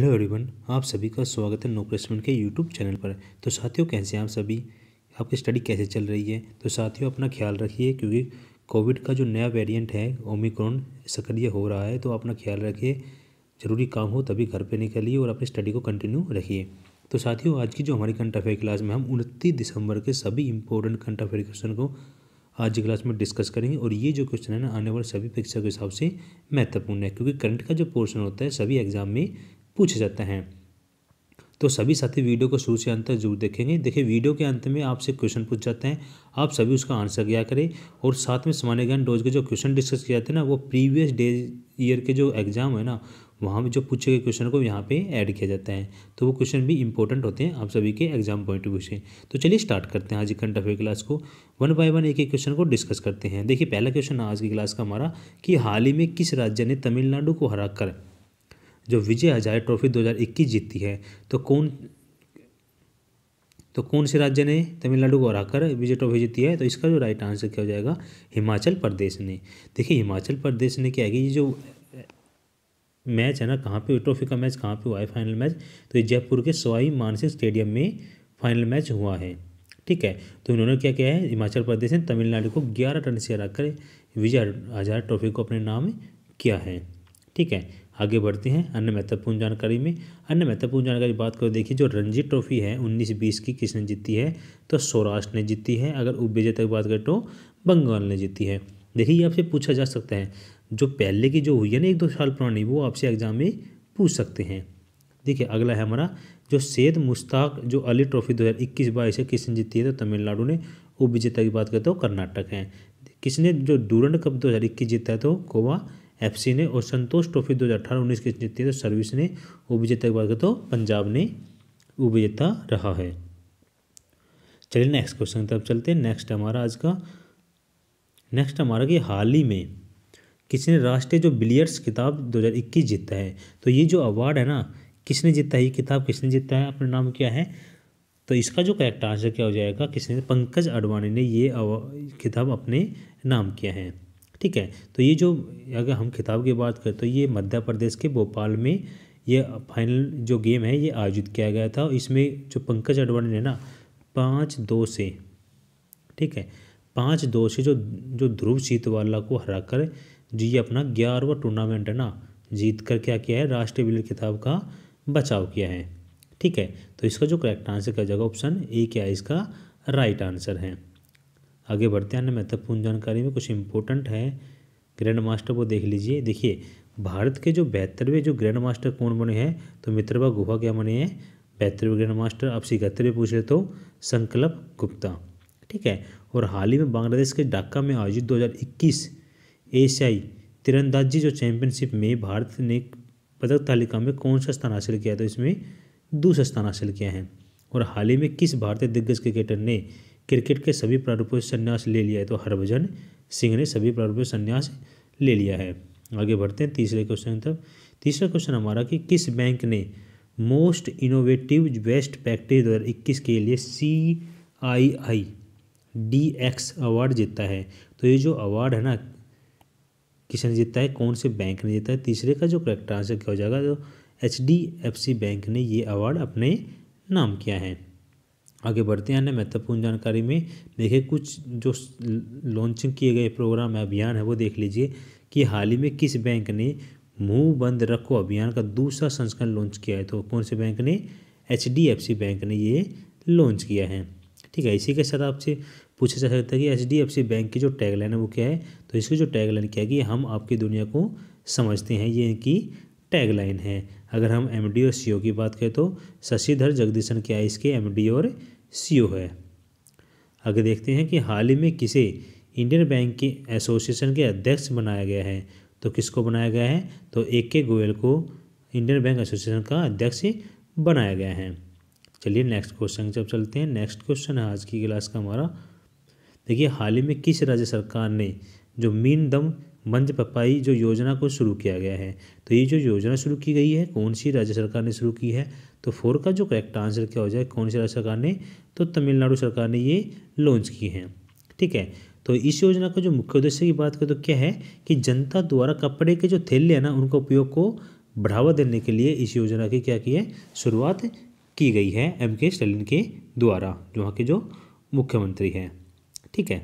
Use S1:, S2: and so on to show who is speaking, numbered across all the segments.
S1: hello everyone आप सभी का स्वागत है नोकरेसमेंट के यूट्यूब चैनल पर तो साथियों कैसे हैं आप सभी आपकी स्टडी कैसे चल रही है तो साथियों अपना ख्याल रखिए क्योंकि कोविड का जो नया वेरिएंट है ओमिक्रॉन सक्रिय हो रहा है तो अपना ख्याल रखिए ज़रूरी काम हो तभी घर पर निकलिए और अपनी स्टडी को कंटिन्यू रखिए तो साथियों आज की जो हमारी कंट अफेयर क्लास में हम उनतीस दिसंबर के सभी इंपॉर्टेंट कंट अफेयर क्वेश्चन को आज की क्लास में डिस्कस करेंगे और ये जो क्वेश्चन है ना आने वाले सभी परीक्षा के हिसाब से महत्वपूर्ण है क्योंकि करंट का जो पोर्शन होता है सभी एग्जाम में पूछे जाते हैं तो सभी साथी वीडियो को शुरू से अंत तक जरूर देखेंगे देखिए वीडियो के अंत में आपसे क्वेश्चन पूछ जाते हैं आप सभी उसका आंसर किया करें और साथ में सामान्य ज्ञान डोज के जो क्वेश्चन डिस्कस किए जाते हैं ना वो प्रीवियस डे ईयर के जो एग्जाम है ना वहाँ भी जो पूछे गए क्वेश्चन को यहाँ पे ऐड किया जाता है तो वो क्वेश्चन भी इंपॉर्टेंट होते हैं आप सभी के एग्जाम पॉइंट ऑफ व्यू से तो चलिए स्टार्ट करते हैं आज करंट अफेयर क्लास को वन बाय वन एक एक क्वेश्चन को डिस्कस करते हैं देखिए पहला क्वेश्चन आज की क्लास का हमारा कि हाल ही में किस राज्य ने तमिलनाडु को कर जो विजय हजारे ट्रॉफी 2021 जीती है तो कौन तो कौन से राज्य ने तमिलनाडु को हराकर विजय ट्रॉफी जीती है तो इसका जो राइट आंसर क्या हो जाएगा हिमाचल प्रदेश ने देखिए हिमाचल प्रदेश ने क्या है कि ये जो मैच है ना कहाँ पे ट्रॉफी का मैच कहाँ पे हुआ है फाइनल मैच तो ये जयपुर के सवाई मानसिंह स्टेडियम में फाइनल मैच हुआ है ठीक है तो इन्होंने क्या किया है हिमाचल प्रदेश ने तमिलनाडु को ग्यारह रन से हराकर विजय हजार ट्रॉफी को अपने नाम किया है ठीक है आगे बढ़ते हैं अन्य महत्वपूर्ण जानकारी में अन्य महत्वपूर्ण जानकारी बात करो देखिए जो रणजी ट्रॉफी है उन्नीस बीस की किसने जीती है तो सौराष्ट्र ने जीती है अगर उप विजेता तक बात करें तो बंगाल ने जीती है देखिए ये आपसे पूछा जा सकता है जो पहले की जो हुई है ना एक दो साल पुरानी वो आपसे एग्जाम में पूछ सकते हैं देखिए अगला है हमारा जो सैद मुश्ताक जो अली ट्रॉफी दो हज़ार इक्कीस बाईस है किसने जीती है तो तमिलनाडु ने उप विजेता की बात करते हो कर्नाटक है किसने जो डूरंड कप दो हज़ार इक्कीस जीता है तो गोवा सी ने और संतोष ट्रॉफी दो हज़ार अठारह उन्नीस के है तो सर्विस ने उपविजेता के बाद तो पंजाब ने उपविजेता रहा है चलिए नेक्स्ट क्वेश्चन तब चलते हैं नेक्स्ट हमारा आज का नेक्स्ट हमारा कि हाल ही में किसने राष्ट्रीय जो बिलियर्स किताब 2021 जीता है तो ये जो अवार्ड है ना किसने जीता है ये किताब किसने जीता है अपने नाम क्या है तो इसका जो करेक्ट आंसर क्या हो जाएगा किसने पंकज अडवाणी ने ये किताब अपने नाम किया है ठीक है तो ये जो अगर हम खिताब की बात करें तो ये मध्य प्रदेश के भोपाल में ये फाइनल जो गेम है ये आयोजित किया गया था और इसमें जो पंकज अडवाणी ने ना पाँच दो से ठीक है पाँच दो से जो जो ध्रुव चीतवाला को हरा कर जो ये अपना ग्यारहवा टूर्नामेंट है ना जीत कर क्या किया है राष्ट्रीय विलय खिताब का बचाव किया है ठीक है तो इसका जो करेक्ट आंसर का जगह ऑप्शन ए क्या है इसका राइट आंसर है आगे बढ़ते हैं अन्य महत्वपूर्ण जानकारी में कुछ इंपॉर्टेंट है ग्रैंड मास्टर को देख लीजिए देखिए भारत के जो बेहतरवे जो ग्रैंड मास्टर कौन बने हैं तो मित्रवा गुफा क्या बने हैं बेहतरवे ग्रैंड मास्टर आपसे इकहत्तरवे पूछ रहे तो संकल्प गुप्ता ठीक है और हाल ही में बांग्लादेश के ढाका में आयोजित दो एशियाई तिरंदाजी जो चैंपियनशिप में भारत ने पदक तालिका में कौन सा स्थान हासिल किया तो इसमें दूसरा स्थान हासिल किया है और हाल ही में किस भारतीय दिग्गज क्रिकेटर ने क्रिकेट के सभी प्रारूपों से संन्यास ले लिया है तो हरभजन सिंह ने सभी प्रारूपों से संन्यास ले लिया है आगे बढ़ते हैं तीसरे क्वेश्चन तब तीसरा क्वेश्चन हमारा कि किस बैंक ने मोस्ट इनोवेटिव बेस्ट प्रैक्टिस दो इक्कीस के लिए C I I D X award जीता है तो ये जो अवार्ड है ना किसने जीता है कौन से बैंक ने जीता है तीसरे का जो करेक्ट आंसर क्या हो जाएगा तो H D F C bank ने ये अवार्ड अपने नाम किया है आगे बढ़ते हैं अन्य महत्वपूर्ण जानकारी में देखिए कुछ जो लॉन्चिंग किए गए प्रोग्राम अभियान है वो देख लीजिए कि हाल ही में किस बैंक ने मुंह बंद रखो अभियान का दूसरा संस्करण लॉन्च किया है तो कौन से बैंक ने एच बैंक ने ये लॉन्च किया है ठीक है इसी के साथ आपसे पूछा जा सकता है कि एच बैंक की जो टैगलाइन है वो क्या है तो इसकी जो टैगलाइन क्या है कि हम आपकी दुनिया को समझते हैं ये इनकी टैगलाइन है अगर हम एम डी और सी ओ की बात करें तो शशिधर जगदीशन के इसके एम डी और सी ओ है आगे देखते हैं कि हाल ही में किसे इंडियन बैंक के एसोसिएशन के अध्यक्ष बनाया गया है तो किसको बनाया गया है तो ए के गोयल को इंडियन बैंक एसोसिएशन का अध्यक्ष बनाया गया है चलिए नेक्स्ट क्वेश्चन जब चलते हैं नेक्स्ट क्वेश्चन है आज की क्लास का हमारा देखिए हाल ही में किस राज्य सरकार ने जो मीन दम मंज पपाई जो योजना को शुरू किया गया है तो ये जो योजना शुरू की गई है कौन सी राज्य सरकार ने शुरू की है तो फोर का जो करेक्ट आंसर क्या हो जाए कौन सी राज्य सरकार ने तो तमिलनाडु सरकार ने ये लॉन्च की है ठीक है तो इस योजना का जो मुख्य उद्देश्य की बात करें तो क्या है कि जनता द्वारा कपड़े के जो थैले हैं ना उनका उपयोग को बढ़ावा देने के लिए इस योजना की क्या की है शुरुआत की गई है एम के स्टालिन के द्वारा जो वहाँ के जो मुख्यमंत्री हैं ठीक है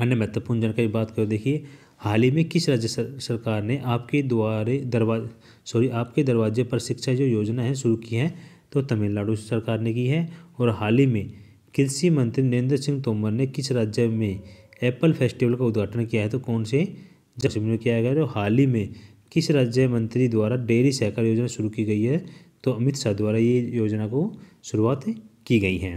S1: अन्य महत्वपूर्ण जानकारी बात करो तो देखिए हाल ही में किस राज्य सरकार ने आपके द्वारे दरवाजे सॉरी आपके दरवाजे पर शिक्षा जो योजना है शुरू की है तो तमिलनाडु सरकार ने की है और हाल ही में कृषि मंत्री नरेंद्र सिंह तोमर ने किस राज्य में एप्पल फेस्टिवल का उद्घाटन किया है तो कौन से जश्न में किया गया है और हाल ही में किस राज्य मंत्री द्वारा डेयरी सहकार योजना शुरू की गई है तो अमित शाह द्वारा ये योजना को शुरुआत की गई है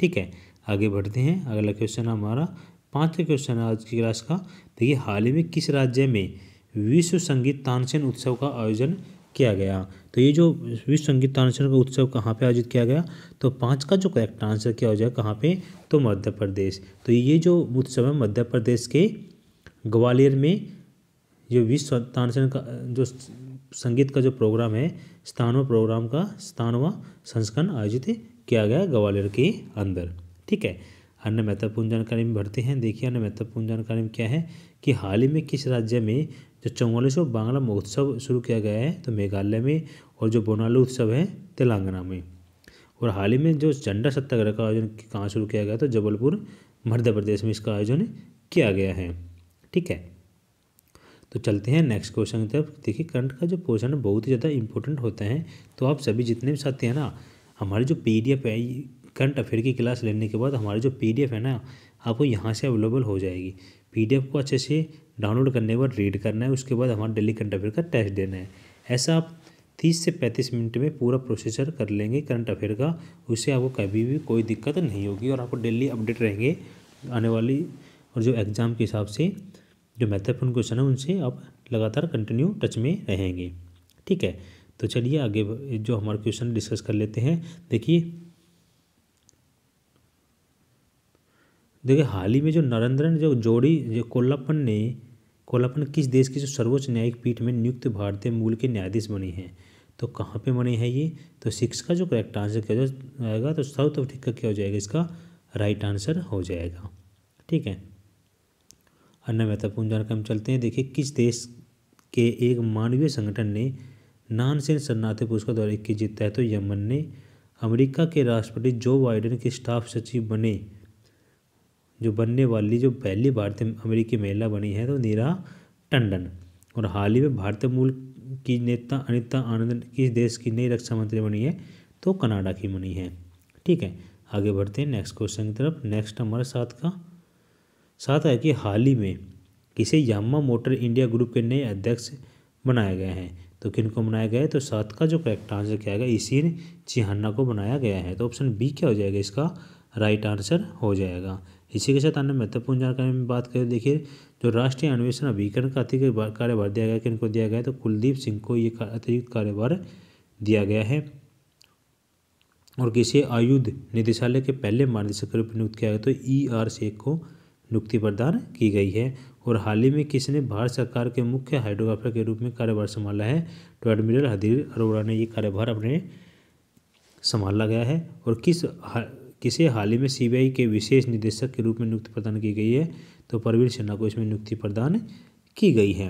S1: ठीक है आगे बढ़ते हैं अगला क्वेश्चन हमारा पाँचवा क्वेश्चन है आज की क्लास का देखिए हाल ही में किस राज्य में विश्व संगीत तानसेन उत्सव का आयोजन किया गया तो ये जो विश्व संगीत तानसेन का उत्सव कहाँ पे आयोजित किया गया तो पाँच का जो करेक्ट आंसर किया हो जाएगा कहाँ पे तो मध्य प्रदेश तो ये जो उत्सव है मध्य प्रदेश के ग्वालियर में जो विश्व तानसेन का जो संगीत का जो प्रोग्राम है स्थानव प्रोग्राम का स्थानवा संस्करण आयोजित किया गया ग्वालियर के अंदर ठीक है अन्य महत्वपूर्ण जानकारी में भरते हैं देखिए अन्य महत्वपूर्ण जानकारी में क्या है कि हाल ही में किस राज्य में जो चौवालीसों बांग्ला महोत्सव शुरू किया गया है तो मेघालय में और जो बोनालू उत्सव है तेलंगाना में और हाल ही में जो झंडा सत्याग्रह का आयोजन कहाँ शुरू किया गया तो जबलपुर मध्य प्रदेश में इसका आयोजन किया गया है ठीक है तो चलते हैं नेक्स्ट क्वेश्चन की तरफ देखिए करंट का जो पोर्शन है बहुत ही ज़्यादा इंपॉर्टेंट होता है तो आप सभी जितने भी साथी हैं ना हमारे जो पी है करंट अफेयर की क्लास लेने के बाद हमारी जो एफ़ है ना आपको यहाँ से अवेलेबल हो जाएगी एफ को अच्छे से डाउनलोड करने के बाद रीड करना है उसके बाद हमारा डेली करंट अफेयर का टेस्ट देना है ऐसा आप तीस से पैंतीस मिनट में पूरा प्रोसेसर कर लेंगे करंट अफेयर का उससे आपको कभी भी कोई दिक्कत नहीं होगी और आपको डेली अपडेट रहेंगे आने वाली और जो एग्ज़ाम के हिसाब से जो महत्वपूर्ण क्वेश्चन है उनसे आप लगातार कंटिन्यू टच में रहेंगे ठीक है तो चलिए आगे जो हमारे क्वेश्चन डिस्कस कर लेते हैं देखिए देखिए हाल ही में जो नरेंद्रन जो जोड़ी जो कोल्लापन ने कोल्लापन किस देश की जो सर्वोच्च न्यायिक पीठ में नियुक्त भारतीय मूल के न्यायाधीश बने हैं तो कहाँ पे बने हैं ये तो सिक्स का जो करेक्ट आंसर क्या हो जाएगा तो साउथ अफ्रीका क्या हो जाएगा इसका राइट आंसर हो जाएगा ठीक है अन्य महत्वपूर्ण जानकारी हम चलते हैं देखिए किस देश के एक मानवीय संगठन ने नानसेन शरणार्थी पुरस्कार द्वारा इक्कीस जीता है तो यमन ने अमेरिका के राष्ट्रपति जो बाइडेन के स्टाफ सचिव बने जो बनने वाली जो पहली भारतीय अमेरिकी महिला बनी है तो नीरा टंडन और हाल ही में भारतीय मूल की नेता अनिता आनंद किस देश की नई रक्षा मंत्री बनी है तो कनाडा की बनी है ठीक है आगे बढ़ते हैं नेक्स्ट क्वेश्चन की तरफ नेक्स्ट हमारे साथ का साथ है कि हाल ही में किसे यामा मोटर इंडिया ग्रुप के नए अध्यक्ष बनाए गए हैं तो किन को बनाया गया है तो सात का जो करेक्ट आंसर क्या गया इसी चिहाना को बनाया गया है तो ऑप्शन बी क्या हो जाएगा इसका राइट आंसर हो जाएगा इसी के साथ अन्य महत्वपूर्ण जानकारी में बात करें देखिए जो राष्ट्रीय अन्वेषण अभिकरण का अतिरिक्त कार्यभार दिया गया किनको दिया गया तो कुलदीप सिंह को ये अतिरिक्त कार्यभार दिया गया है और किसी आयुध निदेशालय के पहले महानिदेशक के रूप में नियुक्त किया गया तो ई आर शेख को नियुक्ति प्रदान की गई है और हाल ही में किसने भारत सरकार के मुख्य हाइड्रोग्राफर के रूप में कार्यभार संभाला है तो एडमिरल हदीर अरोड़ा ने ये कार्यभार अपने संभाला गया है और किस किसे हाल ही में सीबीआई के विशेष निदेशक के रूप में नियुक्ति प्रदान की गई है तो प्रवीण सिन्हा को इसमें नियुक्ति प्रदान की गई है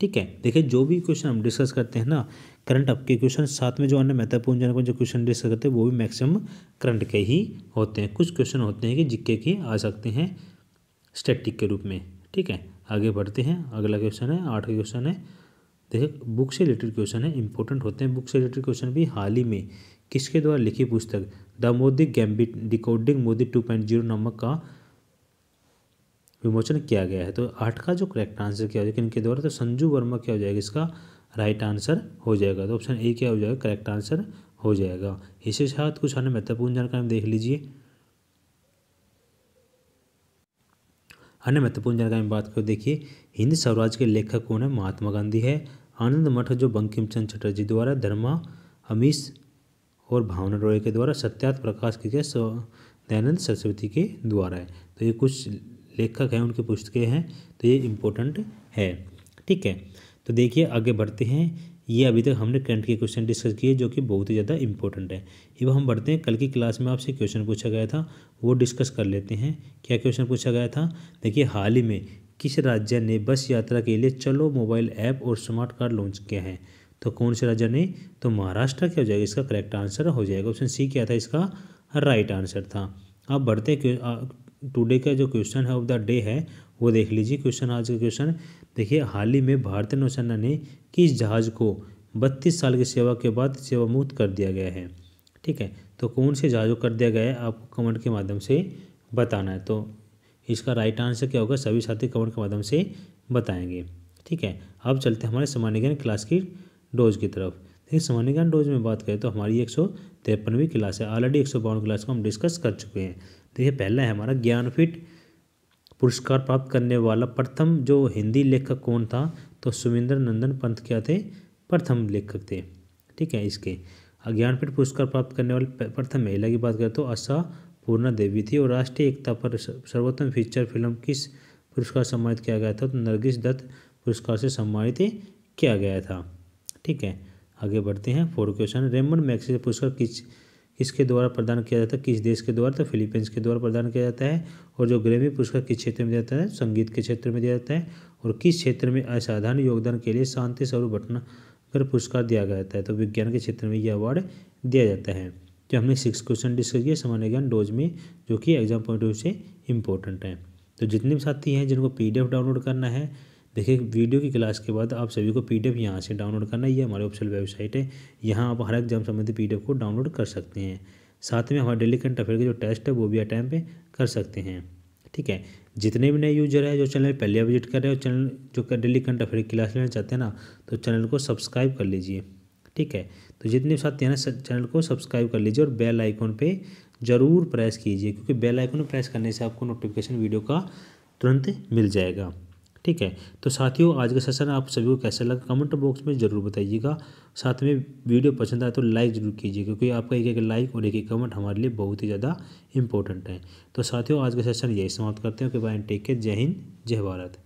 S1: ठीक है देखिए जो भी क्वेश्चन हम डिस्कस करते हैं ना करंट आपके क्वेश्चन साथ में जो अन्य महत्वपूर्ण जनक जो क्वेश्चन डिस्कस करते हैं वो भी मैक्सिमम करंट के ही होते हैं कुछ क्वेश्चन होते हैं कि जिक्के के आ सकते हैं स्टैटिक के रूप में ठीक है आगे बढ़ते हैं अगला क्वेश्चन है आठ क्वेश्चन है देखिए बुक से रिलेटेड क्वेश्चन है इंपॉर्टेंट होते हैं बुक से रिलेटेड क्वेश्चन भी हाल ही में किसके द्वारा लिखी पुस्तक the Modi gambit decoding Modi two point zero नामक का विमोचन किया गया है तो आठ का जो करेक्ट आंसर क्या हो जाएगा इनके द्वारा तो संजू वर्मा क्या हो जाएगा इसका राइट आंसर हो जाएगा तो ऑप्शन ए क्या हो जाएगा करेक्ट आंसर हो जाएगा इसके साथ कुछ अन्य महत्वपूर्ण जानकारी देख लीजिए अन्य महत्वपूर्ण जानकारी बात करो देखिए हिंद स्वराज के लेखक कौन है महात्मा गांधी है आनंद मठ जो बंकिम चंद चटर्जी द्वारा धर्मा अमीश और भावना रॉय के द्वारा सत्यार्थ प्रकाश की गए दयानंद सरस्वती के द्वारा है तो ये कुछ लेखक हैं उनकी पुस्तकें हैं तो ये इम्पोर्टेंट है ठीक है तो देखिए आगे बढ़ते हैं ये अभी तक हमने करंट के क्वेश्चन डिस्कस किए जो कि बहुत ही ज़्यादा इंपॉर्टेंट है अब हम बढ़ते हैं कल की क्लास में आपसे क्वेश्चन पूछा गया था वो डिस्कस कर लेते हैं क्या क्वेश्चन पूछा गया था देखिए हाल ही में किस राज्य ने बस यात्रा के लिए चलो मोबाइल ऐप और स्मार्ट कार्ड लॉन्च किया है तो कौन से राज्य ने तो महाराष्ट्र क्या हो जाएगा इसका करेक्ट आंसर हो जाएगा ऑप्शन सी क्या था इसका राइट आंसर था अब बढ़ते टुडे का जो क्वेश्चन है ऑफ द डे है वो देख लीजिए क्वेश्चन आज का क्वेश्चन देखिए हाल ही में भारतीय नौसेना ने किस जहाज़ को बत्तीस साल की सेवा के बाद सेवा मुक्त कर दिया गया है ठीक है तो कौन से जहाज़ को कर दिया गया है आपको कमेंट के माध्यम से बताना है तो इसका राइट आंसर क्या होगा सभी साथी कमेंट के माध्यम से बताएंगे ठीक है अब चलते हैं हमारे सामान्य ज्ञान क्लास की डोज की तरफ देखिए सामान्य ज्ञान डोज में बात करें तो हमारी एक सौ तिरपनवीं क्लास है ऑलरेडी एक सौ क्लास को हम डिस्कस कर चुके हैं तो ये पहला है हमारा ज्ञानपीठ पुरस्कार प्राप्त करने वाला प्रथम जो हिंदी लेखक कौन था तो सुमिंदर नंदन पंत क्या थे प्रथम लेखक थे ठीक है इसके ज्ञानपीठ पुरस्कार प्राप्त करने वाली प्रथम महिला की बात करें तो आशा पूर्णा देवी थी और राष्ट्रीय एकता पर सर्वोत्तम फीचर फिल्म किस पुरस्कार सम्मानित किया गया था तो नरगिस दत्त पुरस्कार से सम्मानित किया गया था ठीक है आगे बढ़ते हैं फोर क्वेश्चन रेमन मैक्सिस पुरस्कार किस किसके द्वारा प्रदान किया जाता है किस देश के द्वारा तो फिलीपींस के द्वारा प्रदान किया जाता है और जो ग्रेमी पुरस्कार किस क्षेत्र में दिया जाता है संगीत के क्षेत्र में दिया जाता है और किस क्षेत्र में असाधारण योगदान के लिए शांति स्वरूप भटनागर पुरस्कार दिया गया जाता है तो विज्ञान के क्षेत्र में यह अवार्ड दिया जाता है जो तो हमने सिक्स क्वेश्चन डिस्कस किया सामान्य ज्ञान डोज में जो कि एग्जाम पॉइंट ऑफ व्यू से इंपॉर्टेंट है तो जितने भी साथी हैं जिनको पी डाउनलोड करना है देखिए वीडियो की क्लास के बाद आप सभी को पी डी एफ यहाँ से डाउनलोड करना ये हमारे ऑफिशियल वेबसाइट है यहाँ आप हर एग्जाम संबंधी पी डी एफ को डाउनलोड कर सकते हैं साथ में हमारे डेली करंट अफेयर के जो टेस्ट है वो भी टाइम पर कर सकते हैं ठीक है जितने भी नए यूजर हैं जो चैनल पहले विजिट कर रहे हैं और चैनल जो डेली करंट अफेयर की क्लास लेना चाहते हैं ना तो चैनल को सब्सक्राइब कर लीजिए ठीक है तो जितने भी साथी हैं ना चैनल को सब्सक्राइब कर लीजिए और बेल आइकॉन पे ज़रूर प्रेस कीजिए क्योंकि बेल आइकॉन प्रेस करने से आपको नोटिफिकेशन वीडियो का तुरंत मिल जाएगा ठीक है तो साथियों आज का सेशन आप सभी को कैसा लगा कमेंट बॉक्स में ज़रूर बताइएगा साथ में वीडियो पसंद आए तो लाइक ज़रूर कीजिएगा क्योंकि आपका एक एक लाइक और एक एक कमेंट हमारे लिए बहुत ही ज़्यादा इंपॉर्टेंट है तो साथियों आज का सेशन यही समाप्त करते हैं कि बाय टेक केयर जय हिंद जय भारत